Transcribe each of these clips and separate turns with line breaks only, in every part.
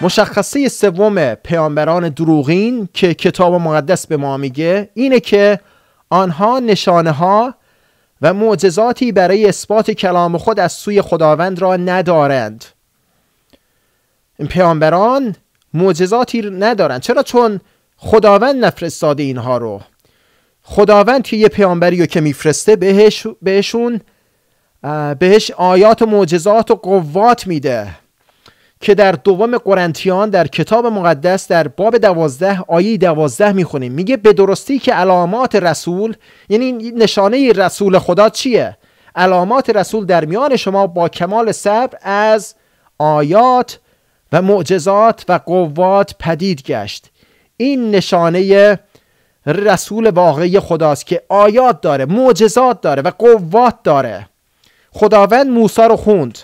مشخصه سوم پیامبران دروغین که کتاب مقدس به ما میگه اینه که آنها نشانه ها و معجزاتی برای اثبات کلام خود از سوی خداوند را ندارند این پیامبران معجزاتی ندارند چرا چون خداوند نفرستاده اینها رو خداوند که یه پیامبری رو که میفرسته بهش بهشون بهش آیات و معجزات و قوات میده که در دوم قرنتیان در کتاب مقدس در باب دوازده آیه دوازده میخونیم میگه به درستی که علامات رسول یعنی نشانه رسول خدا چیه؟ علامات رسول در میان شما با کمال صبر از آیات و معجزات و قوات پدید گشت این نشانه رسول واقعی خداست که آیات داره معجزات داره و قوات داره خداوند موسی رو خوند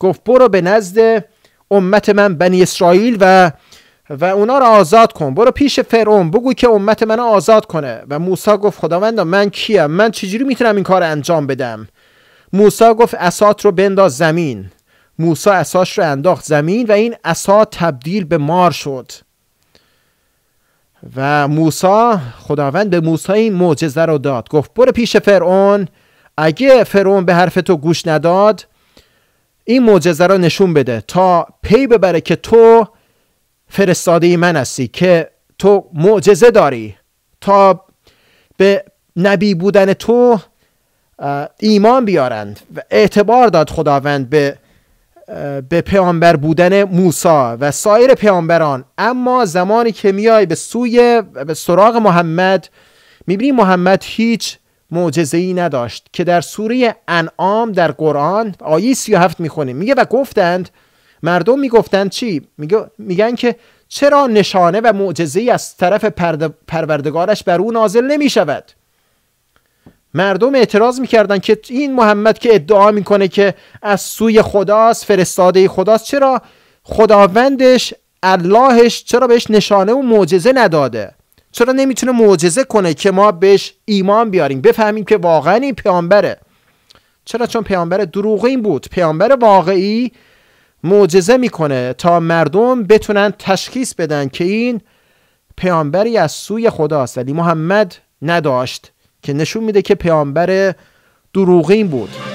گفت برو به نزد امت من بنی اسرائیل و و اونا رو آزاد کن برو پیش فرعون بگو که امت من آزاد کنه و موسی گفت خداوند من کیم من چجوری میتونم این کار انجام بدم موسی گفت اسات رو بنداز زمین موسی اساش رو انداخت زمین و این اسا تبدیل به مار شد و موسی خداوند به موسی این معجزه رو داد گفت برو پیش فرعون اگه فرعون به حرف تو گوش نداد این معجزه را نشون بده تا پی ببره که تو فرستاده من هستی که تو معجزه داری تا به نبی بودن تو ایمان بیارند و اعتبار داد خداوند به به پیامبر بودن موسی و سایر پیامبران اما زمانی که میای به سوی به سراغ محمد میبینی محمد هیچ ای نداشت که در سوره انعام در قرآن آیه 37 میخونیم میگه و گفتند مردم میگفتند چی میگن که چرا نشانه و ای از طرف پروردگارش بر او نازل نمی مردم اعتراض میکردن که این محمد که ادعا میکنه که از سوی خداست فرستاده خداست چرا خداوندش اللهش چرا بهش نشانه و معجزه نداده چرا نمیتونه معجزه کنه که ما بهش ایمان بیاریم بفهمیم که واقعا این پیامبره چرا چون پیامبر دروغین بود پیامبر واقعی معجزه میکنه تا مردم بتونن تشخیص بدن که این پیامبری از سوی خداست ولی محمد نداشت که نشون میده که پیامبر دروغین بود